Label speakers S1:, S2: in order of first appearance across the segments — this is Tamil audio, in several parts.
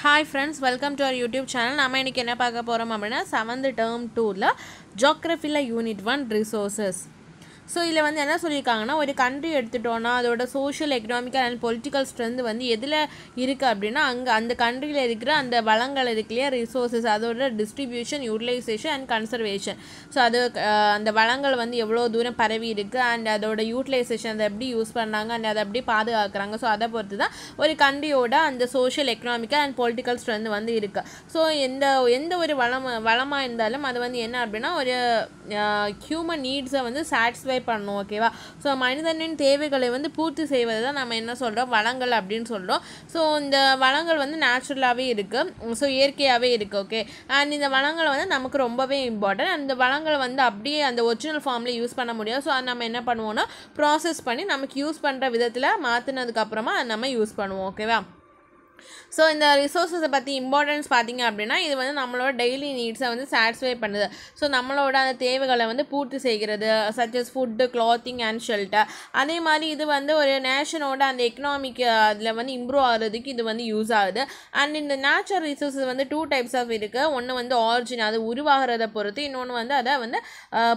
S1: Hi friends welcome to our YouTube channel நம்ம இன்றைக்கி என்ன பார்க்க போகிறோம் அப்படின்னா செவன்த் டேர்ம் டூவில் ஜோக்ரஃபியில் யூனிட் ஒன் ரிசோர்ஸஸ் ஸோ இதில் வந்து என்ன சொல்லியிருக்காங்கன்னா ஒரு கண்ட்ரி எடுத்துட்டோன்னா அதோட social economical and political strength வந்து எதில் இருக்குது அப்படின்னா அங்கே அந்த கண்ட்ரியில் இருக்கிற அந்த வளங்கள் இருக்கு இல்லையா ரிசோர்ஸஸ் அதோட distribution utilization and conservation so அது அந்த வளங்கள் வந்து எவ்வளோ தூரம் பரவி இருக்குது அண்ட் அதோட யூட்டிலைசேஷன் அதை எப்படி யூஸ் பண்ணாங்க அண்ட் அதை எப்படி பாதுகாக்கிறாங்க ஸோ அதை பொறுத்து தான் ஒரு கண்ட்ரியோட அந்த social economical and political strength வந்து இருக்குது ஸோ எந்த எந்த ஒரு வளம் வளமாக இருந்தாலும் அது வந்து என்ன அப்படின்னா ஒரு ஹியூமன் நீட்ஸை வந்து சாட்டிஸ்ஃபை சாட்டிஸ்ஃபை பண்ணும் ஓகேவா ஸோ மனிதனின் தேவைகளை வந்து பூர்த்தி செய்வது தான் நம்ம என்ன சொல்கிறோம் வளங்கள் அப்படின்னு சொல்கிறோம் ஸோ இந்த வளங்கள் வந்து நேச்சுரலாகவே இருக்குது ஸோ இயற்கையாகவே இருக்குது ஓகே அண்ட் இந்த வளங்களை வந்து நமக்கு ரொம்பவே இம்பார்ட்டன்ட் அந்த வளங்களை வந்து அப்படியே அந்த ஒரிஜினல் ஃபார்ம்லேயே யூஸ் பண்ண முடியாது ஸோ அது நம்ம என்ன பண்ணுவோம்னா ப்ராசஸ் பண்ணி நமக்கு யூஸ் பண்ணுற விதத்தில் மாற்றினதுக்கப்புறமா நம்ம யூஸ் பண்ணுவோம் ஓகேவா ஸோ இந்த ரிசோர்ஸஸை பற்றி இம்பார்ட்டன்ஸ் பார்த்திங்க அப்படின்னா இது வந்து நம்மளோட டெய்லி நீட்ஸை வந்து சாட்டிஸ்ஃபை பண்ணுது ஸோ நம்மளோட அந்த தேவைகளை வந்து பூர்த்தி செய்கிறது such as food clothing and shelter அதே மாதிரி இது வந்து ஒரு நேஷனோட அந்த எக்கனாமிக் அதில் வந்து இம்ப்ரூவ் ஆகிறதுக்கு இது வந்து யூஸ் ஆகுது அண்ட் இந்த நேச்சுரல் ரிசோர்ஸஸ் வந்து டூ டைப்ஸ் ஆஃப் இருக்குது ஒன்று வந்து ஆரிஜின் அது உருவாகிறத பொறுத்து இன்னொன்று வந்து அதை வந்து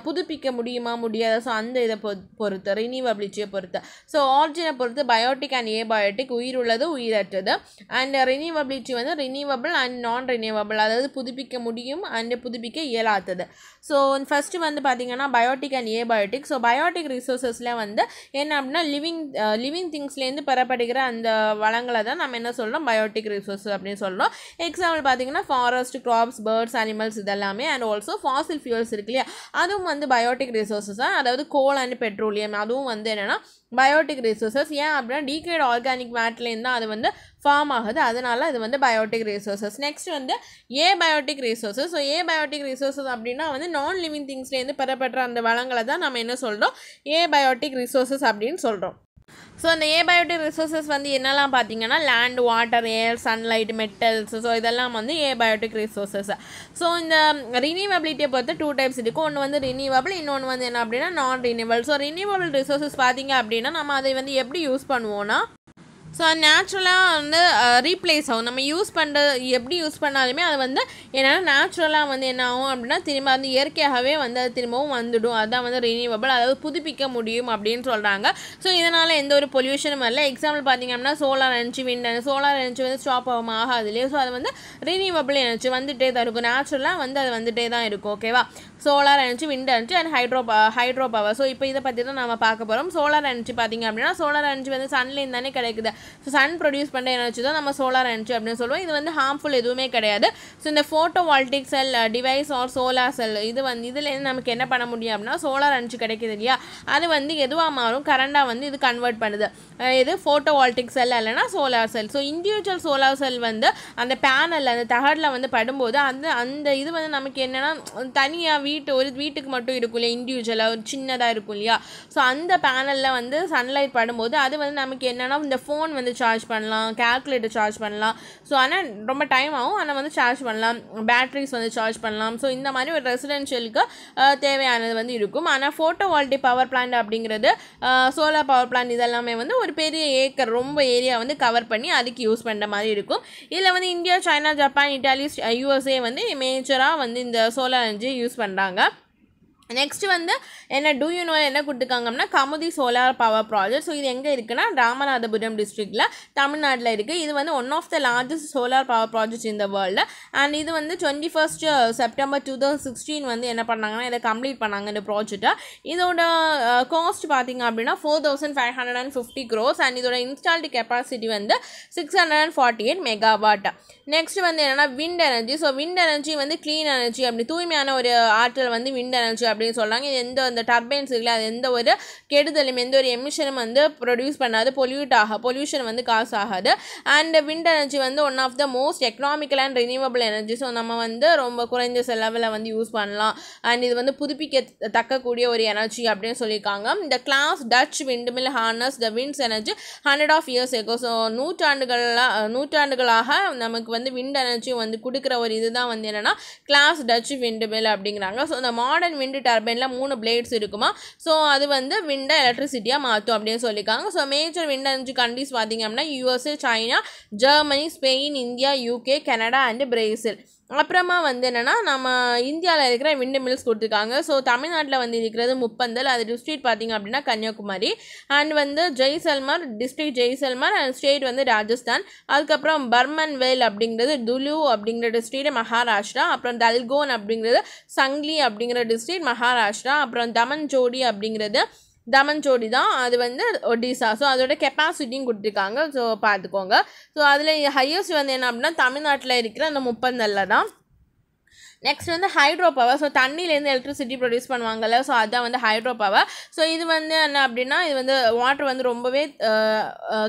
S1: புதுப்பிக்க முடியுமா முடியாத ஸோ அந்த இதை பொ பொறுத்து ரினியூவபிலிட்டியை பொறுத்து ஸோ ஆரிஜினை பொறுத்து பயோட்டிக் அண்ட் ஏபயோட்டிக் உயிர் உள்ளது உயிரற்றது அண்ட் ரினியூவபிலிட்டி வந்து ரினியூவபிள் அண்ட் நான் ரினியூவபிள் அதாவது புதுப்பிக்க முடியும் அண்ட் புதுப்பிக்க இயலாதது ஸோ ஃபஸ்ட்டு வந்து பார்த்திங்கன்னா biotic and abiotic so biotic ரிசோர்ஸஸில் வந்து என்ன அப்படின்னா லிவிங் லிவிங் திங்ஸ்லேருந்து பெறப்படுகிற அந்த வளங்களை தான் நம்ம என்ன சொல்கிறோம் பயோட்டிக் ரிசோர்ஸ் அப்படின்னு சொல்கிறோம் எக்ஸாம்பிள் பார்த்திங்கன்னா ஃபாரஸ்ட் க்ராப்ஸ் பேர்ட்ஸ் அனிமல்ஸ் இதெல்லாமே அண்ட் ஆல்சோ ஃபாசில் ஃபியூல்ஸ் இருக்கு இல்லையா அதுவும் வந்து பயோட்டிக் ரிசோர்ஸஸ் தான் அதாவது கோல் அண்ட் பெட்ரோலியம் அதுவும் வந்து என்னென்னா பயோட்டிக் ரிசோர்ஸஸ் ஏன் அப்படின்னா டீக்ரேட் ஆர்கானிக் மேட்லேருந்து தான் அது வந்து ஃபார்ம் ஆகுது அதனால் அது வந்து பயோட்டிக் ரிசோர்ஸஸ் நெக்ஸ்ட் வந்து abiotic resources so abiotic resources அப்படின்னா வந்து நான் லிவிங் திங்ஸ்லேருந்து பெறப்படுற அந்த வளங்களை தான் நம்ம என்ன சொல்கிறோம் ஏ பயோட்டிக் ரிசோர்ஸஸ் அப்படின்னு சொல்கிறோம் ஸோ இந்த ஏபயோட்டிக் ரிசோர்ஸஸ் வந்து என்னெல்லாம் பார்த்தீங்கன்னா land water air sunlight metals so இதெல்லாம் வந்து ஏபயோட்டிக் ரிசோர்ஸஸ் ஸோ இந்த ரினியூவபிலிட்டியை பொறுத்து டூ டைப்ஸ் இருக்கும் ஒன்று வந்து ரினியூவபிள் இன்னொன்று வந்து என்ன அப்படின்னா நான் ரினியூவல் ஸோ ரினியூவபிள் ரிசோர்ஸஸ் பார்த்தீங்க அப்படின்னா நம்ம அதை வந்து எப்படி யூஸ் பண்ணுவோன்னா ஸோ அது நேச்சுரலாக வந்து ரீப்ளேஸ் ஆகும் நம்ம யூஸ் பண்ணுறது எப்படி யூஸ் பண்ணாலுமே அது வந்து என்னென்னா நேச்சுரலாக வந்து என்ன ஆகும் அப்படின்னா திரும்ப வந்து இயற்கையாகவே வந்து அது திரும்பவும் வந்துடும் அதுதான் வந்து ரினியூவபிள் அதாவது புதுப்பிக்க முடியும் அப்படின்னு சொல்கிறாங்க ஸோ இதனால் எந்த ஒரு பொல்யூஷனும் வரல எக்ஸாம்பிள் பார்த்திங்க அப்படின்னா solar energy wind solar energy வந்து ஸ்டாப் ஆகும் ஆகாது இல்லையா ஸோ அது வந்து ரினியூவபிள் எனர்ஜி வந்துகிட்டே தான் இருக்கும் நேச்சுரலாக வந்து அது வந்துகிட்டே தான் இருக்கும் ஓகேவா solar energy wind energy and hydro hydro power so இப்போ இதை பற்றி தான் நம்ம பார்க்க போகிறோம் சோலார் எனர்ஜி பார்த்திங்க அப்படின்னா சோலார் எனர்ஜி வந்து சன்லேருந்து தானே கிடைக்குது ஸோ சன் ப்ரொடியூஸ் பண்ண எனர்ஜி தான் நம்ம சோலார் எனர்ஜி அப்படின்னு சொல்லுவோம் இது வந்து ஹார்ம்ஃபுல் எதுவுமே கிடையாது ஸோ இந்த photovoltaic cell device or solar cell இது வந்து இதுலேருந்து நமக்கு என்ன பண்ண முடியும் அப்படின்னா சோலார் எனர்ஜி கிடைக்கிது இல்லையா அது வந்து எதுவாக மாறும் கரண்டாக வந்து இது கன்வெர்ட் பண்ணுது இது ஃபோட்டோ வால்டிக் செல் இல்லைனா solar cell so individual solar cell வந்து அந்த பேனலில் அந்த தகடில் வந்து படும்போது அந்த அந்த இது வந்து நமக்கு என்னென்னா தனியாக வீட்டு ஒரு வீட்டுக்கு மட்டும் இருக்கும் இல்லையா இண்டிவிஜுவலாக ஒரு சின்னதாக இருக்கும் இல்லையா ஸோ அந்த பேனலில் வந்து சன்லைட் படும்போது அது வந்து நமக்கு என்னென்னா இந்த ஃபோன் ஃபோன் வந்து சார்ஜ் பண்ணலாம் கேல்குலேட்டர் சார்ஜ் பண்ணலாம் ஸோ ஆனால் ரொம்ப டைம் ஆகும் ஆனால் வந்து சார்ஜ் பண்ணலாம் பேட்ரிஸ் வந்து சார்ஜ் பண்ணலாம் ஸோ இந்த மாதிரி ஒரு ரெசிடென்ஷியலுக்கு தேவையானது வந்து இருக்கும் ஆனால் ஃபோட்டோ வால்டி பவர் பிளான்ட் அப்படிங்கிறது சோலார் பவர் பிளான்ட் இதெல்லாமே வந்து ஒரு பெரிய ஏக்கர் ரொம்ப ஏரியா வந்து கவர் பண்ணி அதுக்கு யூஸ் பண்ணுற மாதிரி இருக்கும் இதில் வந்து India China Japan Italy USA வந்து மேஜராக வந்து இந்த சோலார் எனர்ஜி யூஸ் பண்ணுறாங்க நெக்ஸ்ட் வந்து என்ன டூ யூ நோ என்ன கொடுத்துருக்காங்கன்னா Kamuthi solar power project so இது எங்கே இருக்குன்னா ராமநாதபுரம் டிஸ்ட்ரிக்டில் தமிழ்நாட்டில் இருக்குது இது வந்து one of the largest solar power project இந்த வேர்ல்டு அண்ட் இது வந்து twenty first September two thousand sixteen வந்து என்ன பண்ணாங்கன்னா இதை கம்ப்ளீட் பண்ணாங்க இந்த ப்ராஜெக்ட்டை இதோட காஸ்ட் uh, பார்த்திங்க அப்படின்னா four thousand five hundred and fifty crores and இதோட இன்ஸ்டால்டு கெப்பாசிட்டி வந்து six hundred and forty eight megawatt next வந்து என்னென்னா wind energy so wind energy வந்து க்ளீன் எனர்ஜி அப்படி தூய்மையான ஒரு ஆற்றல் வந்து விண்ட் எனர்ஜி அப்படின்னு சொல்கிறாங்க எந்த அந்த டர்பைன்ஸ் இருக்குல்ல அது எந்த ஒரு கெடுதலும் எந்த ஒரு எமிஷனும் வந்து ப்ரொடியூஸ் பண்ணாது பொல்யூட் ஆக பொல்யூஷன் வந்து காசு ஆகாது அண்ட் விண்ட் எனர்ஜி வந்து one of the most economical and renewable energy so நம்ம வந்து ரொம்ப குறைந்த செலவில் வந்து யூஸ் பண்ணலாம் அண்ட் இது வந்து புதுப்பிக்க தக்கக்கூடிய ஒரு எனர்ஜி அப்படின்னு சொல்லியிருக்காங்க இந்த class Dutch windmill harness the winds energy hundred of years ago so நூற்றாண்டுகளாக நூற்றாண்டுகளாக நமக்கு வந்து விண்ட் எனர்ஜி வந்து கொடுக்குற ஒரு இதுதான் வந்து என்னென்னா கிளாஸ் டச் மில் அப்படிங்கிறாங்க ஸோ இந்த மாடர்ன் விண்டு டர்பைனில் மூணு பிளேட்ஸ் இருக்குமா ஸோ அது வந்து விண்டை எலக்ட்ரிசிட்டியாக மாற்றும் அப்படின்னு சொல்லியிருக்காங்க ஸோ மேஜர் விண்ட் அஞ்சு கண்ட்ரிஸ் பார்த்திங்க அப்படின்னா USA China Germany Spain India UK Canada and Brazil அப்புறமா வந்து என்னென்னா நம்ம இந்தியாவில் இருக்கிற விண்டு மில்ஸ் கொடுத்துருக்காங்க ஸோ தமிழ்நாட்டில் வந்து இருக்கிறது முப்பந்தல் அது டிஸ்ட்ரிக்ட் பார்த்திங்க அப்படின்னா கன்னியாகுமரி அண்ட் வந்து Jaisalmer district Jaisalmer and state வந்து ராஜஸ்தான் அதுக்கப்புறம் பர்மன் வேல் அப்படிங்கிறது துலு அப்படிங்கிற டிஸ்ட்ரிக்ட் மகாராஷ்டிரா அப்புறம் தல்கோன் அப்படிங்கிறது சங்லி அப்படிங்கிற டிஸ்ட்ரிக்ட் மகாராஷ்டிரா அப்புறம் தமன் ஜோடி அப்படிங்கிறது தமன் ஜோடி தான் அது வந்து ஒடிசா ஸோ அதோட கெப்பாசிட்டியும் கொடுத்துருக்காங்க ஸோ பார்த்துக்கோங்க ஸோ அதில் ஹையஸ்ட் வந்து என்ன அப்படின்னா தமிழ்நாட்டில் இருக்கிற அந்த முப்பந்தல்ல தான் நெக்ஸ்ட் வந்து ஹைட்ரோ பவர் ஸோ தண்ணியிலேருந்து எலக்ட்ரிசிட்டி ப்ரொடியூஸ் பண்ணுவாங்கல்ல ஸோ அதுதான் வந்து ஹைட்ரோ பவர் ஸோ இது வந்து என்ன அப்படின்னா இது வந்து வாட்டர் வந்து ரொம்பவே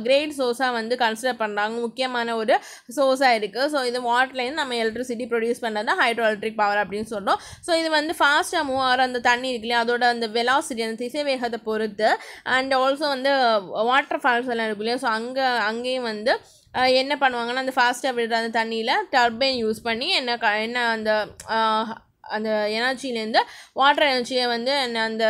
S1: கிரேட் சோர்ஸாக வந்து கன்சிடர் பண்ணுறாங்க முக்கியமான ஒரு சோர்ஸாக இருக்குது ஸோ இது வாட்டர்லேருந்து நம்ம எலக்ட்ரிசிட்டி ப்ரொடியூஸ் பண்ணுறது தான் ஹைட்ரோ எலக்ட்ரிக் பவர் அப்படின்னு சொல்கிறோம் ஸோ இது வந்து ஃபாஸ்ட்டாக மூவ் ஆகிற அந்த தண்ணி இருக்கு அதோட அந்த வெலாசிட்டி அந்த திசை வேகத்தை பொறுத்து அண்ட் ஆல்சோ வந்து வாட்டர் ஃபால்ஸ் எல்லாம் இருக்கு இல்லையா ஸோ அங்கே அங்கேயும் வந்து என்ன பண்ணுவாங்கன்னா அந்த ஃபாஸ்ட்டாக விடுற அந்த தண்ணியில் டர்பைன் யூஸ் பண்ணி என்ன க என்ன அந்த அந்த எனர்ஜிலேருந்து வாட்டர் எனர்ஜியை வந்து என்ன அந்த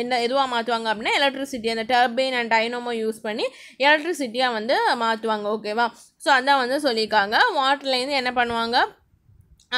S1: என்ன எதுவாக மாற்றுவாங்க அப்படின்னா எலக்ட்ரிசிட்டி அந்த டர்பைன் அண்ட் டைனோமோ யூஸ் பண்ணி எலக்ட்ரிசிட்டியாக வந்து மாற்றுவாங்க ஓகேவா ஸோ அதான் வந்து சொல்லியிருக்காங்க வாட்டர்லேருந்து என்ன பண்ணுவாங்க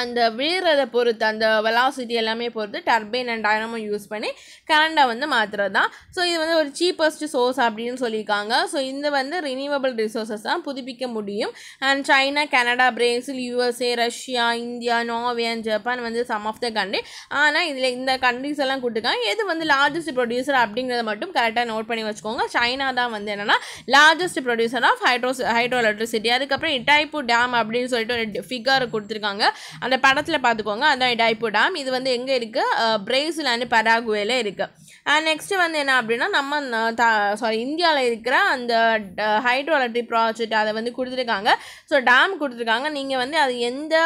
S1: அந்த வீரரை பொறுத்து அந்த வெலாசிட்டி எல்லாமே பொறுத்து டர்பைன் அண்ட் டைனமோ யூஸ் பண்ணி கரண்டை வந்து மாற்றுறது தான் ஸோ இது வந்து ஒரு சீப்பஸ்ட் சோர்ஸ் அப்படின்னு சொல்லியிருக்காங்க ஸோ இந்த வந்து ரினியூவபிள் ரிசோர்ஸஸ் தான் புதுப்பிக்க முடியும் and China Canada Brazil USA Russia India Norway and Japan வந்து சம் ஆஃப் த கண்ட்ரி ஆனால் இதில் இந்த கண்ட்ரிஸ் எல்லாம் கொடுத்துருக்காங்க எது வந்து லார்ஜஸ்ட் ப்ரொடியூசர் அப்படிங்கிறத மட்டும் கரெக்டாக நோட் பண்ணி வச்சுக்கோங்க சைனா தான் வந்து என்னென்னா largest producer of hydro hydro electricity அதுக்கப்புறம் இட்டாய்பு டேம் அப்படின்னு சொல்லிட்டு ஒரு ஃபிகர் கொடுத்துருக்காங்க அந்த படத்தில் பார்த்துக்கோங்க அதுதான் டைப்பு டேம் இது வந்து எங்கே இருக்குது பிரேசில் அண்ட் பராகுவேல இருக்குது நெக்ஸ்ட்டு வந்து என்ன அப்படின்னா நம்ம த சாரி இந்தியாவில் இருக்கிற அந்த ஹைட்ரோ ப்ராஜெக்ட் அதை வந்து கொடுத்துருக்காங்க ஸோ டேம் கொடுத்துருக்காங்க நீங்கள் வந்து அது எந்த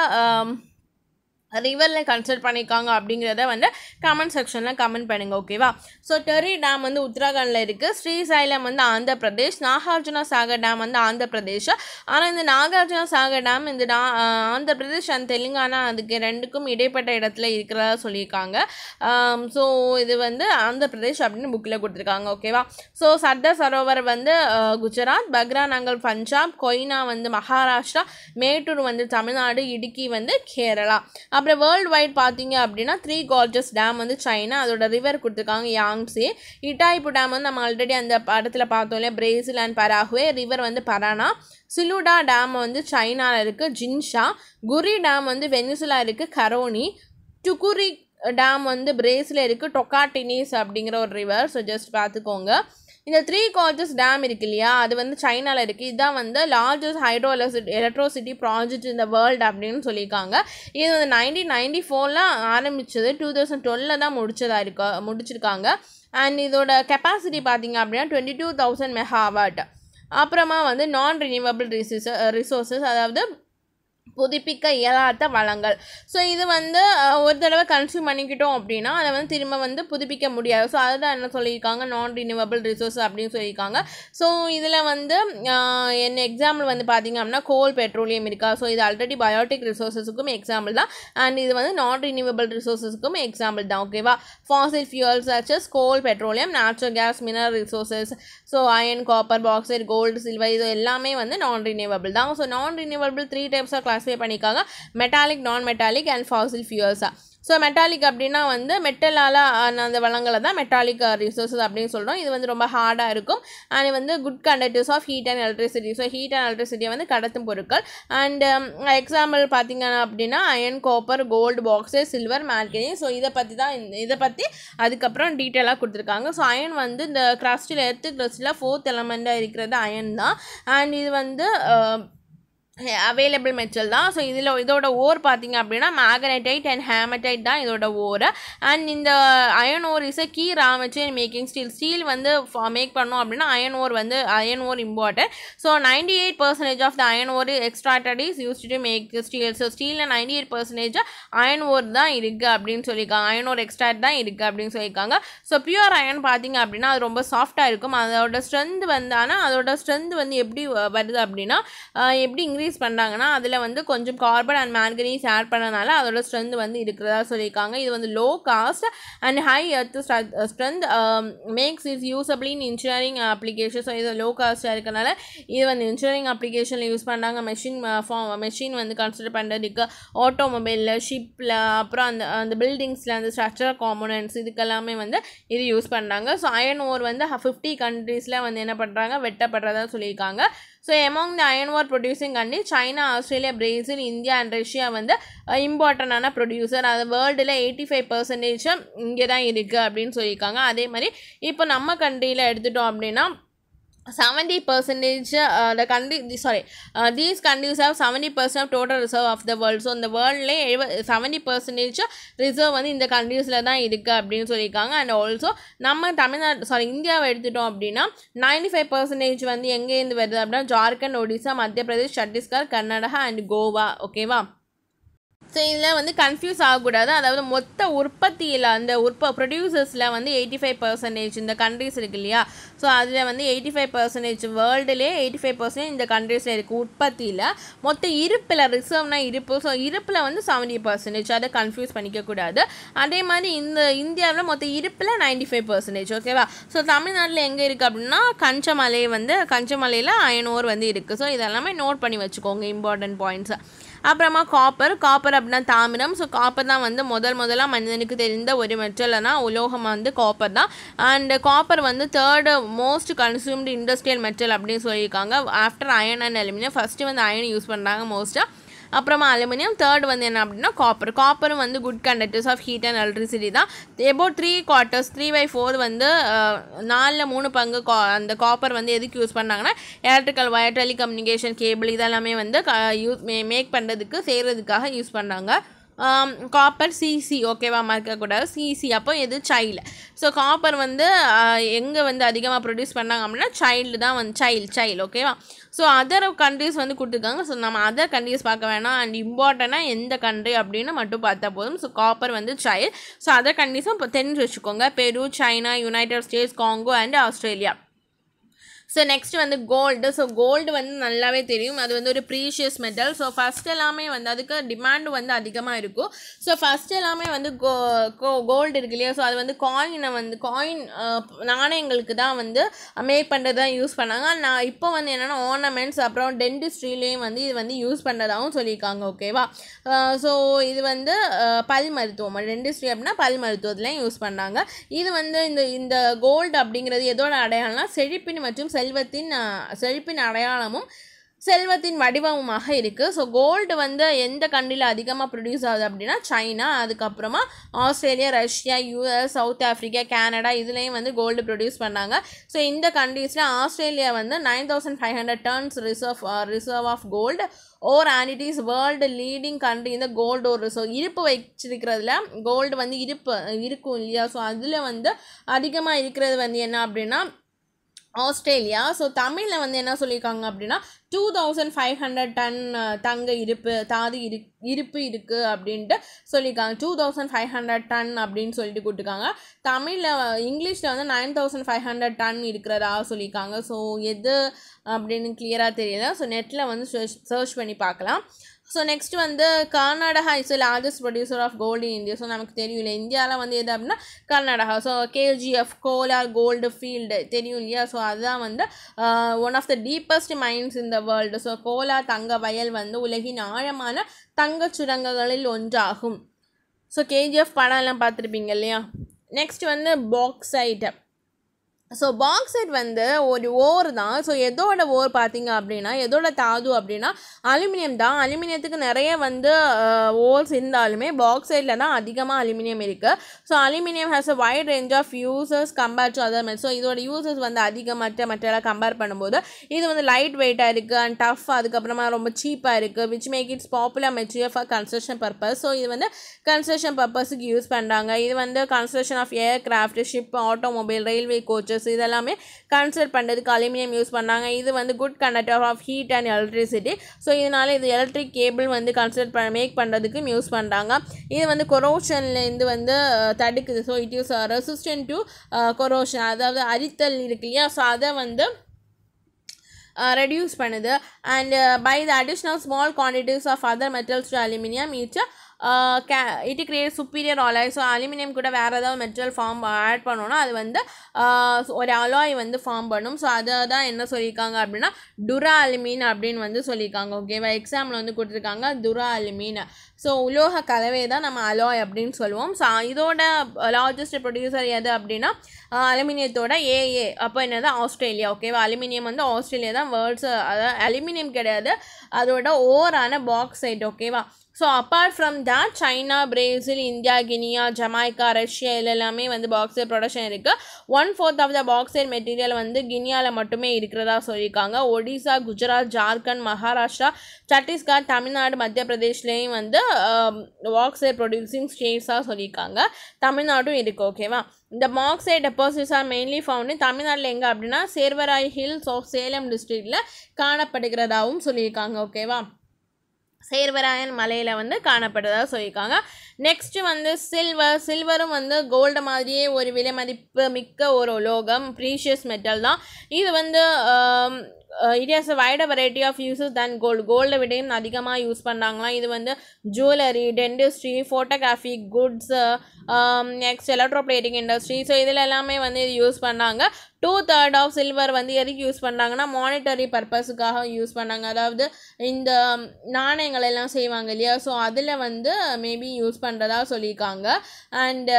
S1: ரிவரில் கன்சல்ட் பண்ணியிருக்காங்க அப்படிங்கிறத வந்து கமெண்ட் செக்ஷனில் கமெண்ட் பண்ணுங்கள் ஓகேவா ஸோ டெரி டேம் வந்து உத்தராகண்டில் இருக்குது ஸ்ரீசைலம் வந்து ஆந்திர பிரதேஷ் நாகார்ஜுனா சாகர் டேம் வந்து ஆந்திர பிரதேஷ் ஆனால் இந்த நாகார்ஜுனா சாகர் டேம் இந்த டா ஆந்திர பிரதேஷ் அண்ட் தெலுங்கானா அதுக்கு ரெண்டுக்கும் இடைப்பட்ட இடத்துல இருக்கிறதா சொல்லியிருக்காங்க ஸோ இது வந்து ஆந்திர பிரதேஷ் அப்படின்னு புக்கில் கொடுத்துருக்காங்க ஓகேவா ஸோ சர்தார் சரோவர் வந்து குஜராத் பக்ரா நாங்கள் பஞ்சாப் கொய்னா வந்து மகாராஷ்டிரா மேட்டூர் வந்து தமிழ்நாடு இடுக்கி வந்து கேரளா அப்புறம் வேர்ல்டு வைட் பார்த்தீங்க அப்படின்னா த்ரீ கார்ஜஸ் டேம் வந்து சைனா அதோட ரிவர் கொடுத்துருக்காங்க யாங்ஸே இட்டாய்ப்பு டேம் வந்து நம்ம ஆல்ரெடி அந்த படத்தில் பார்த்தோம் இல்லையா பிரேசில் அண்ட் பராகுவே ரிவர் வந்து பரானா சிலுடா டேம் வந்து சைனாவில் இருக்குது ஜின்ஷா குரி டேம் வந்து வெனிசுலா இருக்குது கரோனி டுகுரி டேம் வந்து பிரேஸில் இருக்குது டொக்காட்டினிஸ் அப்படிங்கிற ஒரு ரிவர் ஸோ ஜஸ்ட் பார்த்துக்கோங்க இந்த த்ரீ கார்ஜஸ் டேம் இருக்கு இல்லையா அது வந்து சைனாவில் இருக்குது இதுதான் வந்து லார்ஜஸ்ட் ஹைட்ரோ எலக்ட்ரோசிட்டி ப்ராஜெக்ட் இந்த வேர்ல்டு அப்படின்னு சொல்லியிருக்காங்க இது வந்து நைன்டீன் நைன்டி ஃபோரில் ஆரம்பித்தது டூ தௌசண்ட் டுவெலில் தான் முடிச்சதாக இருக்க முடிச்சிருக்காங்க அண்ட் இதோட கெப்பாசிட்டி பார்த்தீங்க அப்படின்னா டுவெண்ட்டி டூ தௌசண்ட் மெகாவாட் அப்புறமா வந்து நான் ரினியூவபிள் ரிசோர்ஸஸ் ரிசோர்ஸஸ் அதாவது புதுப்பிக்க இயலாத வளங்கள் ஸோ இது வந்து ஒரு தடவை கன்சியூம் பண்ணிக்கிட்டோம் அப்படின்னா அதை வந்து திரும்ப வந்து புதுப்பிக்க முடியாது ஸோ அதுதான் என்ன சொல்லியிருக்காங்க நான் ரினியூவபிள் ரிசோர்ஸ் அப்படின்னு சொல்லியிருக்காங்க ஸோ இதில் வந்து என்ன எக்ஸாம்பிள் வந்து பார்த்திங்க அப்படின்னா கோல் பெட்ரோலியம் இருக்கா ஸோ இது ஆல்ரெடி பயோட்டிக் ரிசோர்ஸஸுக்கும் எக்ஸாம்பிள் தான் அண்ட் இது வந்து நான் ரினியூவபிள் ரிசோர்ஸஸுக்கும் எக்ஸாம்பிள் தான் ஓகேவா fossil fuels such as coal petroleum natural gas mineral resources so iron copper bauxite gold silver இது எல்லாமே வந்து நான் ரினியூவபிள் தான் so non renewable three types of classify பண்ணியிருக்காங்க metallic non metallic and fossil ஃபியூல்ஸாக ஸோ மெட்டாலிக் அப்படின்னா வந்து மெட்டலால் அந்த வளங்களை தான் மெட்டாலிக் ரிசோர்ஸஸ் அப்படின்னு சொல்கிறோம் இது வந்து ரொம்ப ஹார்டாக இருக்கும் அண்ட் வந்து good conductors of heat and electricity so heat and எலக்ட்ரிசிட்டியை வந்து கடத்தும் பொருட்கள் அண்ட் எக்ஸாம்பிள் um, பார்த்திங்க அப்படின்னா iron copper gold bauxite silver மேல்கனி ஸோ இதை பற்றி தான் இதை பற்றி அதுக்கப்புறம் டீட்டெயிலாக கொடுத்துருக்காங்க ஸோ அயன் வந்து இந்த கிரஸ்டில் எர்த்து கிரஸ்டில் ஃபோர்த் எலமெண்ட்டாக இருக்கிறது அயன் தான் அண்ட் இது வந்து um, அவைலபிள் மெட்டல் தான் ஸோ இதில் இதோட ஓர் பார்த்திங்க அப்படின்னா மேக்னடைட் அண்ட் ஹேமடைட் தான் இதோட ஓர் அண்ட் இந்த iron ore is a key raw material making steel steel வந்து மேக் பண்ணோம் அப்படின்னா அயன் ஓர் வந்து iron ore important so ninety eight percentage of the iron ore extracted is use to make steel so ஸ்டீலில் ninety eight percentage iron ore தான் இருக்குது அப்படின்னு சொல்லியிருக்காங்க அயன் ஓர் எக்ஸ்ட்ராட் தான் இருக்குது அப்படின்னு சொல்லியிருக்காங்க ஸோ பியூர் அயன் பார்த்திங்க அப்படின்னா அது ரொம்ப சாஃப்டாக இருக்கும் அதோட ஸ்ட்ரென்த் வந்தானா அதோட ஸ்ட்ரென்த் வந்து எப்படி வருது அப்படின்னா எப்படி இங்கிலீஷ் இன்க்ரீஸ் பண்ணுறாங்கன்னா அதில் வந்து கொஞ்சம் கார்பன் அண்ட் மேங்கனீஸ் ஆட் பண்ணனால அதோட ஸ்ட்ரென்த் வந்து இருக்கிறதா சொல்லியிருக்காங்க இது வந்து low cost and high earth strength makes is usable in engineering application so இது லோ காஸ்ட்டாக இருக்கனால இது வந்து இன்ஜினியரிங் அப்ளிகேஷனில் யூஸ் பண்ணுறாங்க மெஷின் ஃபார்ம் மெஷின் வந்து கன்சிடர் பண்ணுறதுக்கு ஆட்டோமொபைலில் ஷிப்பில் அப்புறம் அந்த அந்த பில்டிங்ஸில் அந்த ஸ்ட்ரக்சர் காம்போனன்ட்ஸ் இதுக்கெல்லாமே வந்து இது யூஸ் பண்ணுறாங்க ஸோ அயன் ஓர் வந்து ஃபிஃப்டி கண்ட்ரீஸில் வந்து என்ன பண்ணுறாங்க வெட்டப்படுறதா சொல்லியிருக்காங்க so among the iron ore producing country China Australia Brazil India and Russia வந்து இம்பார்ட்டண்டான uh, ப்ரொடியூசர் அது வேர்ல்டில் எயிட்டி ஃபைவ் பர்சன்டேஜும் இங்கே தான் இருக்குது அப்படின்னு சொல்லியிருக்காங்க அதே மாதிரி இப்போ நம்ம கண்ட்ரியில் எடுத்துட்டோம் அப்படின்னா seventy percentage the country sorry these countries these seventy percent of total reserve of the world so இந்த வேர்ல்ட்லேயே செவன்டி பர்சன்டேஜ் ரிசர்வ் வந்து இந்த கண்ட்ரிஸில் தான் இருக்குது அப்படின்னு சொல்லியிருக்காங்க அண்ட் ஆல்சோ நம்ம தமிழ்நாடு சாரி இந்தியாவை எடுத்துட்டோம் அப்படின்னா நைன்டி ஃபைவ் பர்சன்டேஜ் வந்து எங்கேருந்து வருது அப்படின்னா ஜார்க்கண்ட் ஒடிசா மத்திய பிரதேஷ் சத்தீஸ்கர் கர்நாடகா அண்ட் கோவா ஓகேவா ஸோ இதில் வந்து கன்ஃபியூஸ் ஆகக்கூடாது அதாவது மொத்த உற்பத்தியில் அந்த உற்ப ப்ரொடியூசர்ஸில் வந்து எயிட்டி ஃபைவ் பர்சன்டேஜ் இந்த கண்ட்ரிஸ் இருக்குது இல்லையா ஸோ அதில் வந்து எயிட்டி ஃபைவ் பர்சன்டேஜ் வேர்ல்டுலே எயிட்டி ஃபைவ் பர்சன்டேஜ் இந்த கண்ட்ரிஸில் இருக்குது உற்பத்தியில் மொத்த இருப்பில் ரிசர்வ்னா இருப்பு ஸோ இருப்பில் வந்து செவன்ட்டி பர்சன்டேஜ் அதை கன்ஃபியூஸ் பண்ணிக்கக்கூடாது அதே மாதிரி இந்த இந்தியாவில் மொத்த இருப்பில் நைன்ட்டி ஃபைவ் பர்சன்டேஜ் ஓகேவா ஸோ தமிழ்நாட்டில் எங்கே இருக்குது அப்படின்னா கஞ்சமலை வந்து கஞ்சமலையில் அயனோர் வந்து இருக்குது ஸோ இதெல்லாமே நோட் பண்ணி வச்சுக்கோங்க இம்பார்ட்டன்ட் பாயிண்ட்ஸை அப்புறமா காப்பர் காப்பர் அப்படின்னா தாமிரம் ஸோ காப்பர் தான் வந்து முதல் முதலாக மனிதனுக்கு தெரிந்த ஒரு மெட்டல்னா உலோகம் வந்து காப்பர் தான் அண்ட் காப்பர் வந்து third most consumed industrial metal அப்படின்னு சொல்லியிருக்காங்க after iron and aluminium first வந்து அயன் யூஸ் பண்ணுறாங்க மோஸ்ட்டாக அப்புறமா அலுமினியம் தேர்ட் வந்து என்ன அப்படின்னா காப்பர் காப்பரும் வந்து good conductors of heat and electricity தான் above three quarters three by four வந்து நாலில் மூணு பங்கு கா அந்த காப்பர் வந்து எதுக்கு யூஸ் பண்ணாங்கன்னா எலக்ட்ரிக்கல் வயர் டெலிகம்யூனிகேஷன் கேபிள் இதெல்லாமே வந்து யூஸ் மேக் பண்ணுறதுக்கு செய்கிறதுக்காக யூஸ் பண்ணாங்க காப்பர் சிசி ஓகேவா மறக்கக்கூடாது சிசி அப்போ எது சைல்டு ஸோ காப்பர் வந்து எங்கே வந்து அதிகமாக ப்ரொடியூஸ் பண்ணாங்க அப்படின்னா சைல்டு தான் வந்து சைல்டு சைல்டு ஓகேவா ஸோ அதர் கண்ட்ரிஸ் வந்து கொடுத்துருக்காங்க ஸோ நம்ம அதர் கண்ட்ரிஸ் பார்க்க வேணாம் அண்ட் இம்பார்ட்டண்ட்டாக எந்த கண்ட்ரி அப்படின்னு மட்டும் பார்த்தா போதும் ஸோ காப்பர் வந்து சைல்டு ஸோ அதர் கண்ட்ரிஸும் இப்போ தெரிஞ்சு வச்சுக்கோங்க Peru China United States Congo and Australia so next வந்து கோல்டு ஸோ கோல்டு வந்து நல்லாவே தெரியும் அது வந்து ஒரு ப்ரீஷியஸ் மெட்டல் ஸோ ஃபஸ்ட் எல்லாமே வந்து அதுக்கு டிமாண்டு வந்து அதிகமாக இருக்கும் ஸோ ஃபஸ்ட் எல்லாமே வந்து கோ கோல்டு இருக்கு இல்லையா ஸோ அது வந்து காயினை வந்து காயின் நாணயங்களுக்கு தான் வந்து மேக் பண்ணுறது தான் யூஸ் பண்ணாங்க நான் இப்போ வந்து என்னென்னா ஆர்னமெண்ட்ஸ் அப்புறம் டென்டிஸ்ட்ரிலேயும் வந்து இது வந்து யூஸ் பண்ணுறதாகவும் சொல்லியிருக்காங்க ஓகேவா ஸோ இது வந்து பல் மருத்துவம் டென்டிஸ்ட்ரி அப்படின்னா பல் மருத்துவத்துலையும் யூஸ் பண்ணாங்க இது வந்து இந்த இந்த கோல்டு அப்படிங்கிறது எதோட அடையாளம்னா செழிப்பின் மற்றும் செல்வத்தின் செழிப்பின் அடையாளமும் செல்வத்தின் வடிவமுமாக இருக்குது ஸோ கோல்டு வந்து எந்த கண்ட்ரியில் அதிகமாக ப்ரொடியூஸ் ஆகுது அப்படின்னா சைனா அதுக்கப்புறமா Australia Russia US South Africa Canada இதுலேயும் வந்து கோல்டு ப்ரொடியூஸ் பண்ணாங்க ஸோ இந்த கண்ட்ரீஸில் ஆஸ்திரேலியா வந்து nine thousand five hundred tons reserve reserve of gold ore and it world leading country இந்த கோல்டு ஒரு ஸோ இருப்பு வச்சிருக்கிறதுல கோல்டு வந்து இருப்பு இருக்கும் இல்லையா ஸோ அதில் வந்து அதிகமாக இருக்கிறது வந்து என்ன அப்படின்னா ஆஸ்திரேலியா ஸோ தமிழில் வந்து என்ன சொல்லியிருக்காங்க அப்படின்னா two thousand five hundred ton தங்க இருப்பு தாது இரு இருப்பு இருக்குது அப்படின்ட்டு சொல்லியிருக்காங்க two thousand five hundred ton அப்படின்னு சொல்லிட்டு கொடுத்துருக்காங்க தமிழில் இங்கிலீஷில் வந்து nine thousand five hundred ton இருக்கிறதா சொல்லியிருக்காங்க ஸோ எது அப்படின்னு கிளியராக தெரியல ஸோ நெட்டில் வந்து சர்ச் சர்ச் பண்ணி பார்க்கலாம் ஸோ நெக்ஸ்ட் வந்து Karnataka is largest producer of gold in India so நமக்கு தெரியும் இல்லையா இந்தியாவில் வந்து எது அப்படின்னா Karnataka so KGF Kolar gold field தெரியும் இல்லையா ஸோ அதுதான் வந்து one of the deepest in இந்த வேர்ல்டு ஸோ கோலா தங்க வயல் வந்து உலகின் ஆழமான தங்க சுரங்கங்களில் ஒன்றாகும் ஸோ கேஜிஎஃப் எல்லாம் பார்த்துருப்பீங்க இல்லையா நெக்ஸ்ட் வந்து பாக்ஸைட்டு ஸோ பாக்ஸைட் வந்து ஒரு ஓர் தான் ஸோ எதோட ஓர் பார்த்தீங்க அப்படின்னா எதோட தாது அப்படின்னா அலுமினியம் தான் அலுமினியத்துக்கு நிறைய வந்து ஓர்ஸ் இருந்தாலுமே பாக்ஸைடில் தான் அதிகமாக அலுமினியம் இருக்குது so aluminium has a wide range of users compare to other metals so இதோட யூசர்ஸ் வந்து அதிகம் மற்ற மற்றெல்லாம் கம்பேர் பண்ணும்போது இது வந்து லைட் வெயிட்டாக இருக்குது அண்ட் டஃப் அதுக்கப்புறமா ரொம்ப சீப்பாக இருக்குது which make its popular material for construction purpose so இது வந்து கன்ஸ்ட்ரக்ஷன் பர்பஸுக்கு யூஸ் பண்ணுறாங்க இது வந்து construction of aircraft ship automobile railway coaches materials இதெல்லாமே கன்சிடர் பண்ணுறதுக்கு அலுமினியம் யூஸ் பண்ணாங்க இது வந்து good conductor of heat and electricity so இதனால் இது எலக்ட்ரிக் கேபிள் வந்து கன்சிடர் பண்ண மேக் பண்ணுறதுக்கும் யூஸ் பண்ணுறாங்க இது வந்து கொரோஷன்லேருந்து வந்து தடுக்குது so it use resistant to corrosion அதாவது அரித்தல் இருக்கு இல்லையா ஸோ அதை வந்து ரெடியூஸ் பண்ணுது and by the additional small quantities of other metals to aluminium it's கே it create superior alloy so aluminium கூட வேறு ஏதாவது மெட்டீரியல் ஃபார்ம் ஆட் பண்ணோன்னா அது வந்து ஒரு அலாய் வந்து ஃபார்ம் பண்ணும் ஸோ அதை தான் என்ன சொல்லியிருக்காங்க அப்படின்னா டுரா அலுமின் அப்படின்னு வந்து சொல்லியிருக்காங்க ஓகேவா எக்ஸாம்பிள் வந்து கொடுத்துருக்காங்க துரா அலுமின் ஸோ உலோக கலவை தான் நம்ம அலாய் அப்படின்னு சொல்லுவோம் ஸோ இதோட லார்ஜஸ்ட் ப்ரொடியூசர் எது அப்படின்னா அலுமினியத்தோட ஏஏ அப்போ என்னது ஆஸ்திரேலியா ஓகேவா அலுமினியம் வந்து ஆஸ்திரேலியா தான் வேர்ல்ட்ஸ் அதாவது அலுமினியம் கிடையாது அதோட ஓரான பாக்ஸைட் ஓகேவா so apart from that China Brazil India Guinea Jamaica Russia எல்லாமே வந்து பாக்ஸர் ப்ரொடக்ஷன் இருக்குது one fourth of the bauxite material வந்து கினியாவில் மட்டுமே இருக்கிறதா சொல்லியிருக்காங்க ஒடிசா குஜராத் ஜார்க்கண்ட் மகாராஷ்டிரா சத்தீஸ்கர் தமிழ்நாடு மத்திய பிரதேஷ்லேயும் வந்து பாக்ஸர் ப்ரொடியூசிங் ஸ்டேட்ஸாக சொல்லியிருக்காங்க தமிழ்நாடும் இருக்குது ஓகேவா இந்த bauxite deposits are mainly found தமிழ்நாட்டில் எங்கே அப்படின்னா சேர்வராய் ஹில்ஸ் ஆஃப் சேலம் டிஸ்ட்ரிக்டில் காணப்படுகிறதாகவும் சொல்லியிருக்காங்க ஓகேவா சேர்வராயன் மலையில் வந்து காணப்படுறதாக சொல்லியிருக்காங்க நெக்ஸ்ட்டு வந்து சில்வர் சில்வரும் வந்து கோல்டு மாதிரியே ஒரு விலை மதிப்பு மிக்க ஒரு உலோகம் ப்ரீஷியஸ் மெட்டல் தான் இது வந்து it has a wide variety of uses than gold கோல்டை விடையும் அதிகமாக யூஸ் பண்ணுறாங்களாம் இது வந்து jewellery dentistry photography goods next electroplating industry so இதில் எல்லாமே வந்து இது யூஸ் பண்ணாங்க டூ தேர்ட் ஆஃப் சில்வர் வந்து எதுக்கு யூஸ் பண்ணுறாங்கன்னா மானிட்டரி பர்பஸுக்காக யூஸ் பண்ணாங்க அதாவது இந்த நாணயங்கள் எல்லாம் செய்வாங்க இல்லையா ஸோ அதில் வந்து மேபி யூஸ் பண்ண பண்ணுறதா சொல்லியிருக்காங்க அண்டு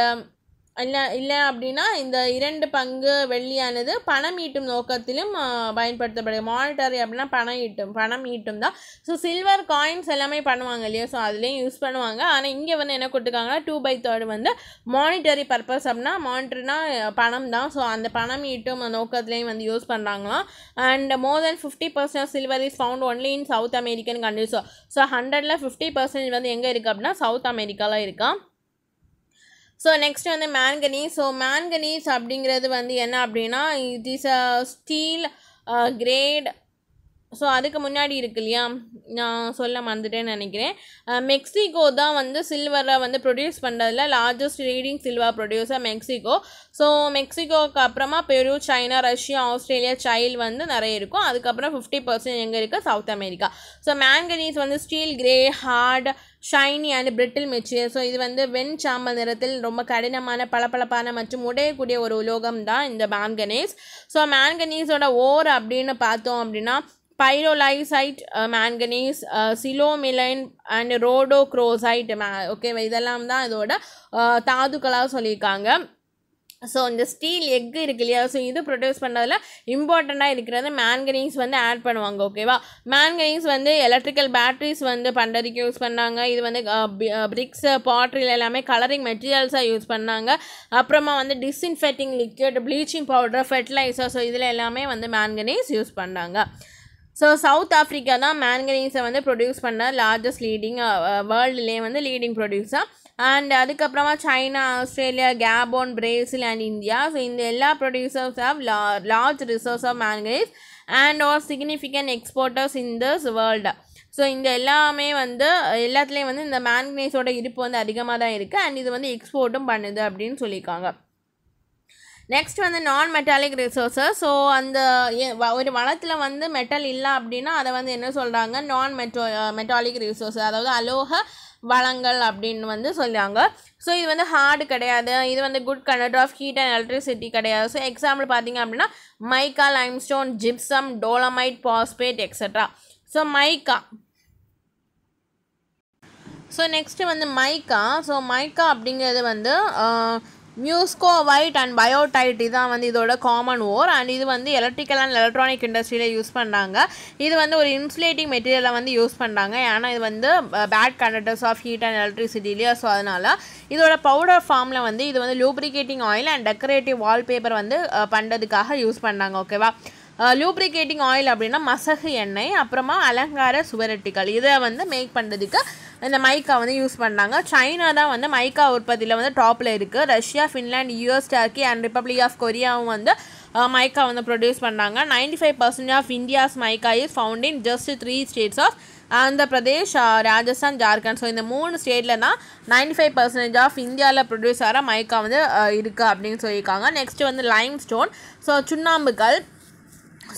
S1: இல்லை இல்லை அப்படின்னா இந்த இரண்டு பங்கு வெள்ளியானது பணம் ஈட்டும் நோக்கத்திலும் பயன்படுத்தப்படுது மானிட்டரி அப்படின்னா பணம் ஈட்டும் பணம் ஈட்டும் தான் ஸோ சில்வர் காயின்ஸ் எல்லாமே பண்ணுவாங்க இல்லையா ஸோ அதுலேயும் யூஸ் பண்ணுவாங்க ஆனால் இங்கே வந்து என்ன கொடுத்துருக்காங்கன்னா டூ பை தேர்டு வந்து மானிட்டரி பர்பஸ் அப்படின்னா மானிட்டர்னா பணம் தான் ஸோ அந்த பணம் ஈட்டும் நோக்கத்துலேயும் வந்து யூஸ் பண்ணுறாங்களாம் and more than fifty percent silver is found only in South American countries so so ஹண்ட்ரடில் ஃபிஃப்டி பர்சன்ட் வந்து எங்கே இருக்குது அப்படின்னா சவுத் அமெரிக்காவில் இருக்கா ஸோ நெக்ஸ்ட் வந்து மேன்கனீஸ் ஸோ மேன்கனீஸ் அப்படிங்கிறது வந்து என்ன அப்படின்னா it is a steel grade so அதுக்கு முன்னாடி இருக்கு இல்லையா நான் சொல்ல மறந்துட்டேன்னு நினைக்கிறேன் மெக்சிகோ தான் வந்து சில்வரை வந்து ப்ரொடியூஸ் பண்ணுறதுல லார்ஜஸ்ட் ரீடிங் சில்வர் ப்ரொடியூஸாக மெக்சிகோ ஸோ மெக்சிகோக்கு அப்புறமா பெரு சைனா ரஷ்யா ஆஸ்திரேலியா சைல் வந்து நிறைய இருக்கும் அதுக்கப்புறம் ஃபிஃப்டி பர்சன்ட் எங்கே இருக்குது சவுத் அமெரிக்கா ஸோ மேங்கனீஸ் வந்து steel grey hard shiny and brittle மெச்சியர் ஸோ இது வந்து வெண் சாம்பல் நிறத்தில் ரொம்ப கடினமான பளபளப்பான மற்றும் உடையக்கூடிய ஒரு உலோகம் தான் இந்த மேங்கனீஸ் ஸோ மேங்கனீஸோட ஓர் அப்படின்னு பார்த்தோம் அப்படின்னா pyrolusite manganese psilomelane and rhodochrosite மே ஓகே இதெல்லாம் தான் இதோட uh, தாதுக்களாக சொல்லியிருக்காங்க ஸோ இந்த ஸ்டீல் எக் இருக்கு இல்லையா ஸோ இது ப்ரொடியூஸ் பண்ணதில் இம்பார்ட்டண்ட்டாக இருக்கிறது மேன்கனிங்ஸ் வந்து ஆட் பண்ணுவாங்க ஓகேவா மேன்கனிங்ஸ் வந்து எலக்ட்ரிக்கல் பேட்ரிஸ் வந்து பண்ணுறதுக்கு யூஸ் பண்ணாங்க இது வந்து பிரிக்ஸ் uh, பாட்ரியில் uh, எல்லாமே கலரிங் மெட்டீரியல்ஸாக யூஸ் பண்ணாங்க அப்புறமா வந்து disinfecting liquid bleaching powder fertiliser so இதில் எல்லாமே வந்து மேன்கனிங்ஸ் யூஸ் பண்ணாங்க ஸோ சவுத் ஆஃப்ரிக்கா தான் மேன்கனீஸை வந்து ப்ரொடியூஸ் பண்ண லார்ஜஸ்ட் லீடிங் வேர்ல்டுலேயே வந்து லீடிங் ப்ரொடியூஸாக அண்ட் அதுக்கப்புறமா China Australia Gabon Brazil and India so இந்த எல்லா ப்ரொடியூசர்ஸ் ஆஃப் லா large resource of manganese and are significant exporters in this world so இந்த எல்லாமே வந்து எல்லாத்துலேயும் வந்து இந்த மேங்கனீஸோட இருப்பு வந்து அதிகமாக தான் இருக்குது அண்ட் இது வந்து எக்ஸ்போர்ட்டும் பண்ணுது அப்படின்னு சொல்லியிருக்காங்க நெக்ஸ்ட் வந்து நான் மெட்டாலிக் ரிசோர்ஸஸ் ஸோ அந்த ஒரு வளத்தில் வந்து மெட்டல் இல்லை அப்படின்னா அதை வந்து என்ன சொல்கிறாங்க நான் மெட்டோ மெட்டாலிக் ரிசோர்ஸ் அதாவது அலோக வளங்கள் அப்படின்னு வந்து சொல்லுவாங்க ஸோ இது வந்து ஹார்டு கிடையாது இது வந்து good connect of heat and electricity கிடையாது ஸோ எக்ஸாம்பிள் பார்த்தீங்க அப்படின்னா mica limestone gypsum dolomite phosphate extra so mica so next வந்து மைக்கா ஸோ மைக்கா அப்படிங்கிறது வந்து மியூஸ்கோ அண்ட் பயோடைட் இதான் வந்து இதோட காமன் ஓர் அண்ட் இது வந்து எலக்ட்ரிக்கல் அண்ட் எலக்ட்ரானிக் இண்டஸ்ட்ரியில் யூஸ் பண்ணுறாங்க இது வந்து ஒரு இன்சுலேட்டிங் மெட்டீரியலை வந்து யூஸ் பண்ணுறாங்க ஏன்னா இது வந்து bad conductors of heat and electricity இல்லையா ஸோ அதனால் இதோட பவுடர் ஃபார்மில் வந்து இது வந்து lubricating oil and decorative wallpaper வந்து பண்ணுறதுக்காக யூஸ் பண்ணுறாங்க ஓகேவா லூப்ரிகேட்டிங் ஆயில் அப்படின்னா மசகு எண்ணெய் அப்புறமா அலங்கார சுவரட்டிகள் இதை வந்து மேக் பண்ணுறதுக்கு இந்த மைக்கா வந்து யூஸ் பண்ணாங்க சைனா தான் வந்து மைக்கா உற்பத்தியில் வந்து டாப்பில் இருக்குது Russia Finland US Turkey and Republic of கொரியாவும் வந்து மைக்கா வந்து ப்ரொடியூஸ் பண்ணாங்க ninety five percent of India's mica is found in just three states of Andhra Pradesh Rajasthan Jharkhand so இந்த மூணு ஸ்டேட்டில் தான் நைன்டி ஃபைவ் பர்சன்டேஜ் ஆஃப் இந்தியாவில் ப்ரொடியூஸ் ஆகிற மைக்கா வந்து இருக்குது அப்படின்னு சொல்லியிருக்காங்க நெக்ஸ்ட் வந்து லைம் ஸ்டோன் ஸோ சுண்ணாம்புக்கல்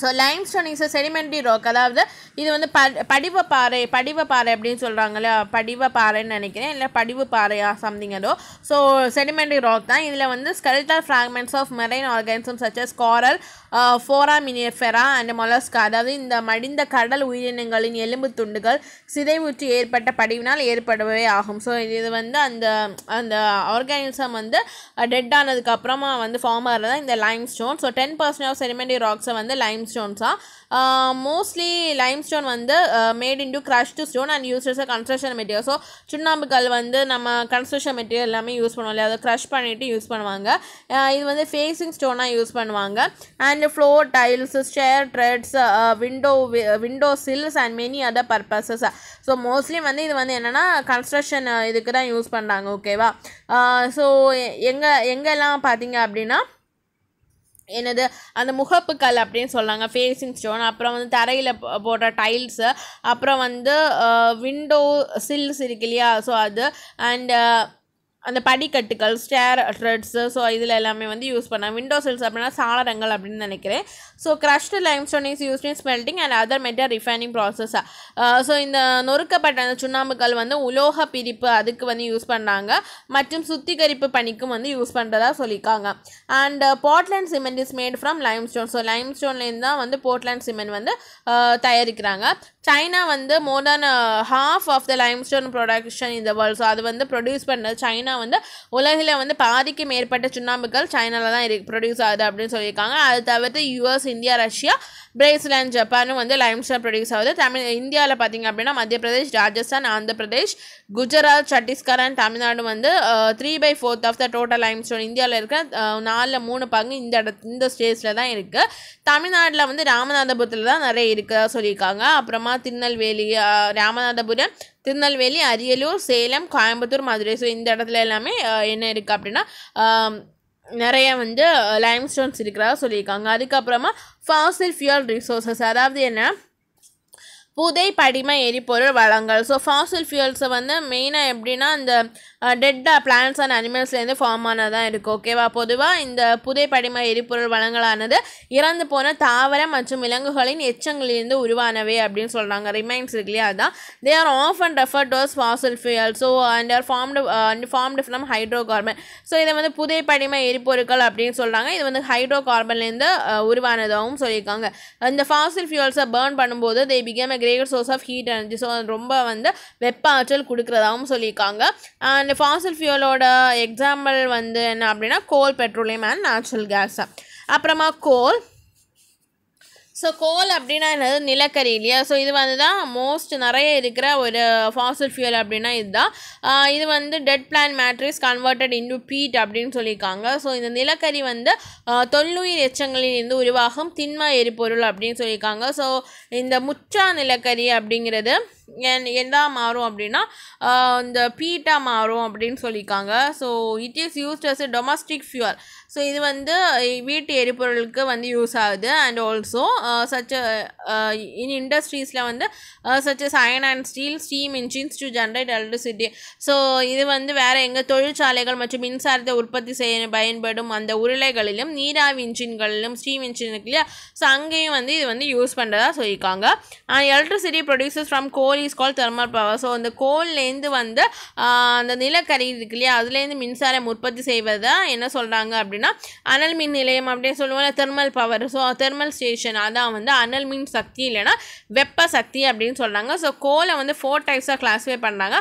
S1: so limestone is sedimentary rock அதாவது இது வந்து ப படிவ பாறை படிவ பாறை அப்படின்னு சொல்கிறாங்களே படிவ பாறைன்னு நினைக்கிறேன் இல்லை படிவு பாறையா சம்திங் ஏதோ ஸோ செடிமெண்ட்ரி ராக் தான் இதில் வந்து skeletal fragments of marine organism such as coral foraminifera and mollusca அதாவது இந்த மடிந்த கடல் உயிரினங்களின் எலும்பு துண்டுகள் சிதைவுற்று ஏற்பட்ட படிவினால் ஏற்படவே ஆகும் ஸோ இது வந்து அந்த அந்த ஆர்கானிசம் வந்து டெட் ஆனதுக்கப்புறமா வந்து ஃபார்ம் ஆகிறது இந்த lime stone so ten percent of sedimentary ராக்ஸை வந்து லைம் ஸ்டோன்ஸாக மோஸ்ட்லி லைம் ஸ்டோன் வந்து made in to crush to stone and use construction material so சுண்ணாம்புக்கல் வந்து நம்ம கன்ஸ்ட்ரக்ஷன் மெட்டீரியல் எல்லாமே யூஸ் பண்ணுவோம் இல்லையா அதை க்ரஷ் பண்ணிவிட்டு யூஸ் பண்ணுவாங்க uh, இது வந்து ஃபேஸிங் ஸ்டோனாக யூஸ் பண்ணுவாங்க and floor tiles stair treads window window sills and many other purposes so mostly வந்து இது வந்து என்னென்னா கன்ஸ்ட்ரக்ஷன் uh, இதுக்கு தான் யூஸ் பண்ணுறாங்க ஓகேவா ஸோ uh, எங்கே எங்கெல்லாம் பார்த்தீங்க அப்படின்னா என்னது அந்த முகப்புக்கல் அப்படின்னு சொல்லாங்க ஃபேஸிங் ஸ்டோன் அப்புறம் வந்து தரையில் போடுற டைல்ஸு அப்புறம் வந்து விண்டோ சில்ஸ் இருக்கு இல்லையா ஸோ அது அண்டு அந்த படிக்கட்டுகள் ஸ்டேர் ட்ரெட்ஸு ஸோ இதில் எல்லாமே வந்து யூஸ் பண்ணேன் விண்டோ சில்ஸ் அப்படின்னா சாளரங்கள் அப்படின்னு நினைக்கிறேன் so lime limestone is use in smelting and other metal refining ப்ராசஸ்ஸாக ஸோ இந்த நொறுக்கப்பட்ட அந்த சுண்ணாம்புகள் வந்து உலோக பிரிப்பு அதுக்கு வந்து யூஸ் பண்ணுறாங்க மற்றும் சுத்திகரிப்பு பணிக்கும் வந்து யூஸ் பண்ணுறதா சொல்லியிருக்காங்க and Portland cement is made from lime stone so lime ஸ்டோன்லேருந்து தான் வந்து போர்ட்லேண்ட் சிமெண்ட் வந்து தயாரிக்கிறாங்க சைனா வந்து more than half of the limestone production இந்த வேர்ல்ட் ஸோ அது வந்து ப்ரொடியூஸ் பண்ணது சைனா வந்து உலகில் வந்து பாதிக்கு மேற்பட்ட சுண்ணாம்புகள் சைனாவில் தான் இரு ப்ரொடியூஸ் ஆகுது அப்படின்னு சொல்லியிருக்காங்க அது தவிர்த்து யூஎஸ் இந்தியா ரஷ்யா பிரேசிலாண்ட் ஜப்பானும் வந்து லைம்ஸ்டோன் ப்ரொடியூஸ் ஆகுது தமிழ் இந்தியாவில் பார்த்தீங்க அப்படின்னா மத்திய பிரதேஷ் ராஜஸ்தான் ஆந்திர பிரதேஷ் குஜராத் சத்தீஸ்கர் அண்ட் தமிழ்நாடு வந்து three by fourth of the total limestone இந்தியாவில் இருக்கிற uh, நாலில் மூணு பங்கு இந்த இட இந்த ஸ்டேட்ஸில் தான் இருக்குது தமிழ்நாட்டில் வந்து ராமநாதபுரத்தில் தான் நிறைய இருக்க சொல்லியிருக்காங்க அப்புறமா ஆமாம் திருநெல்வேலி ராமநாதபுரம் திருநெல்வேலி அரியலூர் சேலம் கோயம்புத்தூர் மதுரை ஸோ இந்த இடத்துல எல்லாமே என்ன இருக்குது அப்படின்னா நிறைய வந்து லைம் ஸ்டோன்ஸ் இருக்கிறதா சொல்லியிருக்காங்க அதுக்கப்புறமா ஃபாசில் ஃபியூல் ரிசோர்ஸஸ் அதாவது என்ன புதை படிம எரிபொருள் வளங்கள் ஸோ ஃபாசில் ஃபியூல்ஸை வந்து மெயினாக எப்படின்னா இந்த டெட்டாக பிளான்ஸ் அண்ட் அனிமல்ஸ்லேருந்து ஃபார்ம் ஆனதாக இருக்குது ஓகேவா பொதுவாக இந்த புதை படிம எரிபொருள் வளங்களானது இறந்து போன தாவரம் மற்றும் விலங்குகளின் எச்சங்களிலிருந்து உருவானவை அப்படின்னு சொல்கிறாங்க ரிமைன்ஸ் இருக்கு இல்லையா அதுதான் they are of and referred towards fossil fuel so and are formed and formed from hydro carbon so இதை வந்து புதை படிம எரிபொருட்கள் அப்படின்னு சொல்கிறாங்க இது வந்து ஹைட்ரோ கார்பன்லேருந்து உருவானதாகவும் சொல்லியிருக்காங்க இந்த ஃபாசில் ஃபியூல்ஸை பேர்ன் பண்ணும்போது they become great source of heat energy so ரொம்ப வந்து வெப்ப ஆற்றல் கொடுக்குறதாகவும் சொல்லியிருக்காங்க அண்ட் ஃபாசல் ஃபியூலோட எக்ஸாம்பிள் வந்து என்ன அப்படின்னா coal petroleum and natural gas அப்புறமா கோல் ஸோ கோல் அப்படின்னா என்னது நிலக்கரி இல்லையா ஸோ இது வந்து தான் மோஸ்ட் நிறைய இருக்கிற ஒரு ஃபாசல் ஃபியூல் அப்படின்னா இதுதான் இது வந்து dead plant matrix converted into peat அப்படின்னு சொல்லியிருக்காங்க ஸோ இந்த நிலக்கரி வந்து தொல்லுயிர் எச்சங்களில் இருந்து உருவாகும் திண்ம எரிபொருள் அப்படின்னு சொல்லியிருக்காங்க ஸோ இந்த முச்சா நிலக்கரி அப்படிங்கிறது என் எதாக மாறும் அப்படின்னா இந்த பீட்டாக மாறும் அப்படின்னு சொல்லியிருக்காங்க so it is used as a domestic fuel so இது வந்து வீட்டு எரிபொருளுக்கு வந்து யூஸ் ஆகுது அண்ட் ஆல்சோ சச் இன் இண்டஸ்ட்ரீஸில் வந்து சச் சயன் and steel steam engines to generate electricity so இது வந்து வேறு எங்கள் தொழிற்சாலைகள் மற்றும் மின்சாரத்தை உற்பத்தி செய்ய பயன்படும் அந்த உருளைகளிலும் நீராவி இன்ஜின்களிலும் ஸ்டீம் இன்ஜின் இல்லையா ஸோ அங்கேயும் வந்து இது வந்து யூஸ் பண்ணுறதா சொல்லியிருக்காங்க electricity producers from coal is called thermal power so அந்த கோல்லேருந்து வந்து uh, அந்த நிலக்கரி இருக்கு இல்லையா அதுலேருந்து மின்சாரம் உற்பத்தி செய்வதை என்ன சொல்கிறாங்க அப்படின்னா அனல் மின் நிலையம் அப்படின்னு சொல்லுவாங்க thermal power so thermal station அதான் தான் வந்து அனல் மின் சக்தி இல்லைனா வெப்ப சக்தி அப்படின்னு சொல்கிறாங்க ஸோ கோலை வந்து ஃபோர் டைப்ஸாக கிளாஸிஃபை பண்ணுறாங்க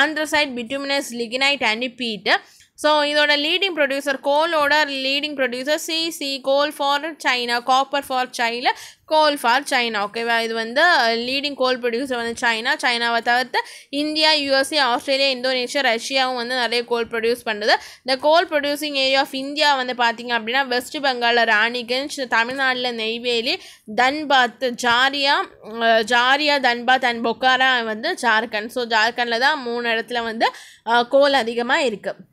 S1: anthracite bituminous lignite and peat so இதோட லீடிங் ப்ரொடியூசர் கோலோட லீடிங் ப்ரொடியூசர் சிசி coal for China copper for China coal for China ஓகேவா இது வந்து லீடிங் கோல் ப்ரொடியூசர் வந்து சைனா சைனாவை தவிர்த்து இந்தியா யூஎஸ்ஏ ஆஸ்திரேலியா இந்தோனேஷியா ரஷ்யாவும் வந்து நிறைய கோல் ப்ரொடியூஸ் பண்ணுது இந்த coal producing area of India வந்து பார்த்திங்க அப்படின்னா வெஸ்ட் பெங்காலில் ராணிகஞ்ச் தமிழ்நாட்டில் நெய்வேலி தன்பாத் ஜாரியா ஜாரியா தன்பாத் அண்ட் பொக்காரா வந்து ஜார்க்கண்ட் ஸோ ஜார்க்கண்டில் தான் மூணு இடத்துல வந்து கோல் அதிகமாக இருக்குது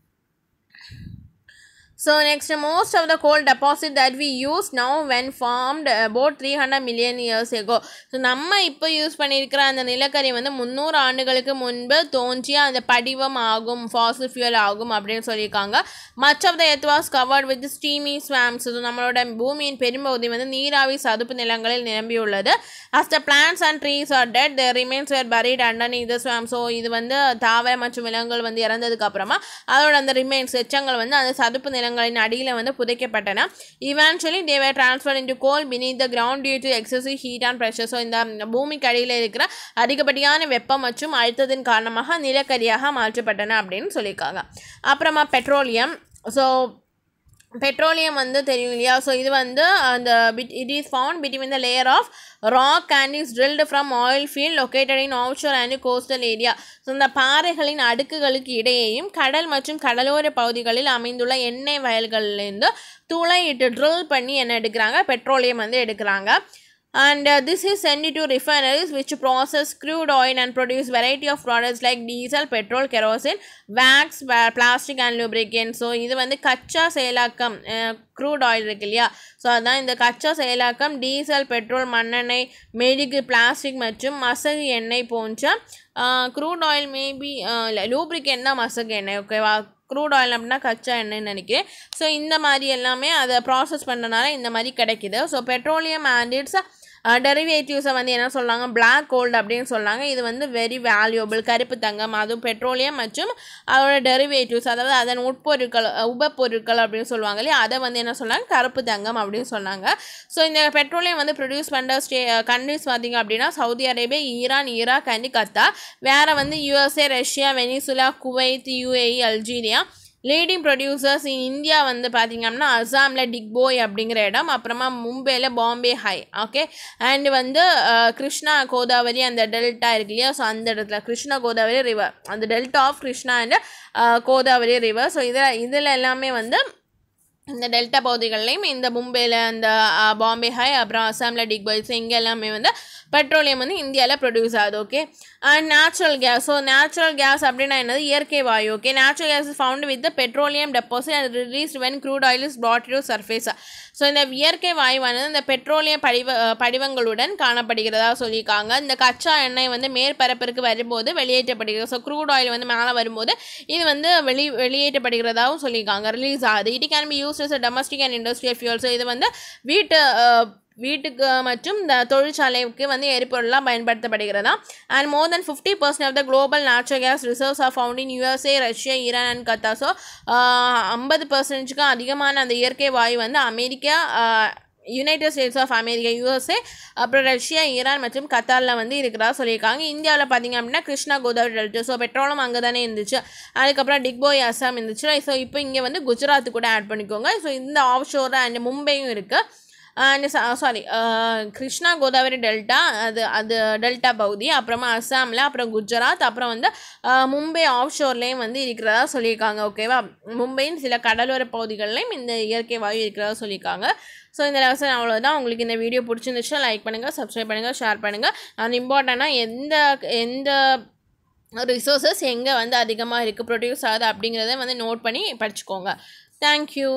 S1: So next, most of the coal deposit that we use now when formed about three hundred million years ago so நம்ம இப்போ யூஸ் பண்ணியிருக்கிற அந்த நிலக்கரி வந்து முந்நூறு ஆண்டுகளுக்கு முன்பு தோன்றிய அந்த படிவம் ஆகும் ஃபாசில் ஃபியூல் ஆகும் அப்படின்னு சொல்லியிருக்காங்க much of the earth was covered with steamy swamps நம்மளோட பூமியின் பெரும்பகுதி வந்து நீராவி சதுப்பு நிலங்களில் நிரம்பியுள்ளது as the plants and trees are dead the remains were buried under இந்த ஸ்வாம் ஸோ இது வந்து தாவர மற்றும் விலங்குகள் வந்து இறந்ததுக்கு அப்புறமா அதோட அந்த ரிமைன்ஸ் எச்சங்கள் வந்து அந்த சதுப்பு நிலங்கள் கட்டிடங்களின் அடியில் வந்து புதைக்கப்பட்டன eventually they were transfer into coal beneath the ground due to excessive heat and pressure so இந்த பூமிக்கு அடியில் இருக்கிற அதிகப்படியான வெப்பம் மற்றும் அழுத்தத்தின் காரணமாக நிலக்கரியாக மாற்றப்பட்டன அப்படின்னு சொல்லியிருக்காங்க அப்புறமா பெட்ரோலியம் ஸோ பெட்ரோலியம் வந்து தெரியும் இல்லையா ஸோ இது வந்து அந்த bit it is found between the layer of rock and is drilled from oil field located in offshore and coastal area so இந்த பாறைகளின் அடுக்குகளுக்கு இடையேயும் கடல் மற்றும் கடலோர பகுதிகளில் அமைந்துள்ள எண்ணெய் வயல்கள்லேருந்து துளையிட்டு ட்ரில் பண்ணி என்ன எடுக்கிறாங்க பெட்ரோலியம் வந்து எடுக்கிறாங்க and uh, this is sent to refineries which process crude oil and produce variety of products like diesel, petrol, kerosene, wax, plastic and lubricant. So இது வந்து கச்சா செயலாக்கம் க்ரூட் ஆயில் இருக்கு இல்லையா ஸோ அதுதான் இந்த கச்சா செயலாக்கம் டீசல் பெட்ரோல் மண்ணெண்ணெய் மெழுகு பிளாஸ்டிக் மற்றும் மசகு எண்ணெய் போன்ற க்ரூட் ஆயில் மேபி இல்லை லூப்ரிகன் தான் மசகு எண்ணெய் ஓகேவா க்ரூட் ஆயில் அப்படின்னா கச்சா எண்ணெய்னு நினைக்கிறேன் ஸோ இந்த மாதிரி எல்லாமே அதை ப்ராசஸ் பண்ணனால இந்த மாதிரி கிடைக்கிது ஸோ பெட்ரோலியம் ஆண்டிட்ஸ் டெரிவேட்டிவ்ஸை வந்து என்ன சொல்கிறாங்க பிளாக் கோல்டு அப்படின்னு சொல்கிறாங்க இது வந்து வெரி வேல்யூபிள் கருப்பு தங்கம் அதுவும் பெட்ரோலியம் மற்றும் அதோட டெரிவேட்டிவ்ஸ் அதாவது அதன் உட்பொருட்கள் உபப்பொருட்கள் அப்படின்னு சொல்லுவாங்க இல்லையா அதை வந்து என்ன சொல்கிறாங்க கருப்பு தங்கம் அப்படின்னு சொன்னாங்க ஸோ இந்த பெட்ரோலியம் வந்து ப்ரொடியூஸ் பண்ணுற ஸ்டே கண்ட்ரிஸ் பார்த்திங்க அப்படின்னா Saudi Arabia Iran Iraq and Qatar வேறு வந்து USA Russia Venezuela Kuwait UAE e, Algeria leading producers in India வந்து அப்படின்னா அசாமில் டிக்போய் அப்படிங்கிற இடம் அப்புறமா மும்பையில் பாம்பே ஹை ஓகே அண்ட் வந்து கிருஷ்ணா கோதாவரி அந்த டெல்டா இருக்கு இல்லையா ஸோ அந்த இடத்துல கிருஷ்ணா கோதாவரி ரிவர் அந்த delta of Krishna and Godavari river so இதில் இதில் எல்லாமே வந்து இந்த டெல்டா பகுதிகள்லையும் இந்த மும்பையில் அந்த பாம்பே ஹை அப்புறம் அசாமில் டிக்பாய்ஸ் இங்கே எல்லாமே வந்து பெட்ரோலியம் வந்து இந்தியாவில் ப்ரொடியூஸ் ஆகுது okay and natural gas so natural gas அப்படின்னா என்னது இயற்கை வாயு okay natural gas is found with petroleum deposit and release when crude oil is brought to surface so இந்த இயற்கை வாயுவானது இந்த பெட்ரோலியம் படிவ படிவங்களுடன் காணப்படுகிறதா சொல்லியிருக்காங்க இந்த கச்சா எண்ணெய் வந்து மேற்பரப்பிற்கு வரும்போது வெளியேற்றப்படுகிறது ஸோ க்ரூட் ஆயில் வந்து மேலே வரும்போது இது வந்து வெளி வெளியேற்றப்படுகிறதாகவும் சொல்லியிருக்காங்க ரிலீஸ் ஆகுது it can be use as domestic and industrial fuel so இது வந்து வீட்டு வீட்டுக்கு மற்றும் இந்த தொழிற்சாலைக்கு வந்து எரிபொருளாக பயன்படுத்தப்படுகிறதா and more than fifty percent of the global natural gas reserves of found in USA Russia Iran and Qatar so ஐம்பது பர்சன்டேஜுக்கு அதிகமான அந்த இயற்கை வாயு வந்து America United States of America USA அப்புறம் ரஷ்யா ஈரான் மற்றும் கத்தாரில் வந்து இருக்கிறதா சொல்லியிருக்காங்க இந்தியாவில் பார்த்திங்க அப்படின்னா கிருஷ்ணா கோதாவரி டெல்டா ஸோ பெட்ரோலும் அங்கே தானே இருந்துச்சு அதுக்கப்புறம் டிக்போய் அசாம் இருந்துச்சு ஸோ இப்போ இங்கே வந்து குஜராத் கூட ஆட் பண்ணிக்கோங்க ஸோ இந்த ஆஃப் ஷோர் அண்ட் மும்பையும் இருக்குது சாரி கிருஷ்ணா கோதாவரி டெல்டா அது அது டெல்டா பகுதி அப்புறமா அஸ்ஸாமில் அப்புறம் குஜராத் அப்புறம் வந்து மும்பை ஆஃப்ஷோர்லேயும் வந்து இருக்கிறதா சொல்லியிருக்காங்க ஓகேவா மும்பையின் சில கடலோர பகுதிகளிலையும் இந்த இயற்கை வாயு இருக்கிறதா சொல்லியிருக்காங்க ஸோ இந்த லெசன் அவ்வளோதான் உங்களுக்கு இந்த வீடியோ பிடிச்சிருந்துச்சுன்னா லைக் பண்ணுங்கள் சப்ஸ்கிரைப் பண்ணுங்கள் ஷேர் பண்ணுங்கள் அண்ட் இம்பார்ட்டண்ட்டாக எந்த எந்த ரிசோர்ஸஸ் எங்கே வந்து அதிகமாக இருக்குது ப்ரொடியூஸ் ஆகுது அப்படிங்கிறத வந்து நோட் பண்ணி படிச்சுக்கோங்க தேங்க்யூ